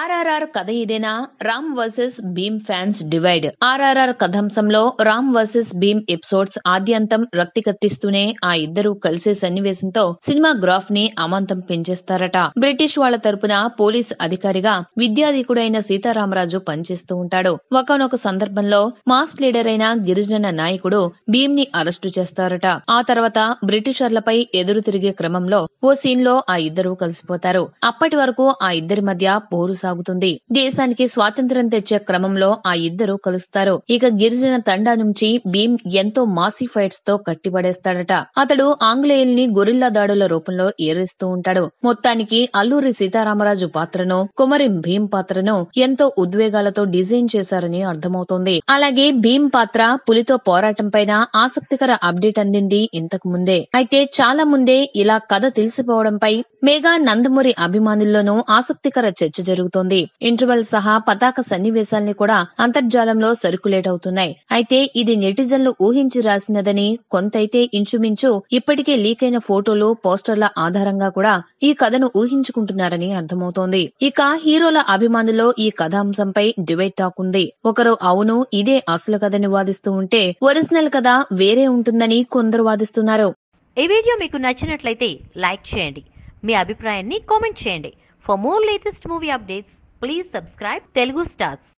ఆర్ఆర్ఆర్ కథ ఇదేనా Ram versus Bheem fans divide RRR కథాంశంలో రామ్ వర్సెస్ భీమ్ ఎపిసోడ్స్ ఆద్యంతం రక్తి కత్తిస్తూనే ఆ ఇద్దరు కలిసే సన్నివేశంతో సినిమా గ్రాఫ్ ని అమాంతం పెంచేస్తారట బ్రిటిష్ వాళ్ల తరపున పోలీస్ అధికారిగా విద్యాధికుడైన సీతారామరాజు పనిచేస్తూ ఉంటాడు ఒకనొక సందర్భంలో మాస్ లీడర్ అయిన గిరిజన నాయకుడు భీమ్ ని అరెస్టు చేస్తారట ఆ తర్వాత బ్రిటిషర్లపై ఎదురు తిరిగే క్రమంలో ఓ సీన్ లో ఆ ఇద్దరు కలిసిపోతారు అప్పటి వరకు ఆ ఇద్దరి మధ్య పోరు సాగుతుంది దేశానికి స్వాతంత్ర్యం తెచ్చే క్రమంలో ఆ ఇద్దరు కలుస్తారు ఇక గిరిజన తండా నుంచి భీమ్ ఎంతో మాసీ ఫైట్స్ తో కట్టిపడేస్తాడట అతడు ఆంగ్లేయుల్ని గొరిల్లా దాడుల రూపంలో ఏరేస్తూ ఉంటాడు మొత్తానికి అల్లూరి సీతారామరాజు పాత్రను కుమరి భీమ్ పాత్రను ఎంతో ఉద్వేగాలతో డిజైన్ చేశారని అర్థమవుతోంది అలాగే భీమ్ పాత్ర పులితో పోరాటం పైన ఆసక్తికర అప్డేట్ అందింది ఇంతకు ముందే అయితే చాలా ముందే ఇలా కథ తెలిసిపోవడంపై మేఘా నందమూరి అభిమానుల్లోనూ ఆసక్తికర చర్చ జరుగుతోంది ఇంటర్వెల్ సహా పతాక సన్నివేశాల్ని కూడా అంతర్జాలంలో సర్క్యులేట్ అవుతున్నాయి అయితే ఇది నెటిజన్లు ఊహించి రాసినదని కొంతైతే ఇంచుమించు ఇప్పటికే లీక్ అయిన ఫోటోలు పోస్టర్ల ఆధారంగా కూడా ఈ కథను ఊహించుకుంటున్నారని అర్థమవుతోంది ఇక హీరోల అభిమానుల్లో ఈ కథాంశంపై డివైడ్ టాక్ ఉంది ఒకరు అవును ఇదే అసలు కథని వాదిస్తూ ఉంటే ఒరిజినల్ కథ వేరే ఉంటుందని కొందరు వాదిస్తున్నారు ఈ వీడియో మీకు నచ్చినట్లయితే లైక్ చేయండి మీ అభిప్రాయాన్ని కామెంట్ చేయండి for more latest movie updates please subscribe Telugu stars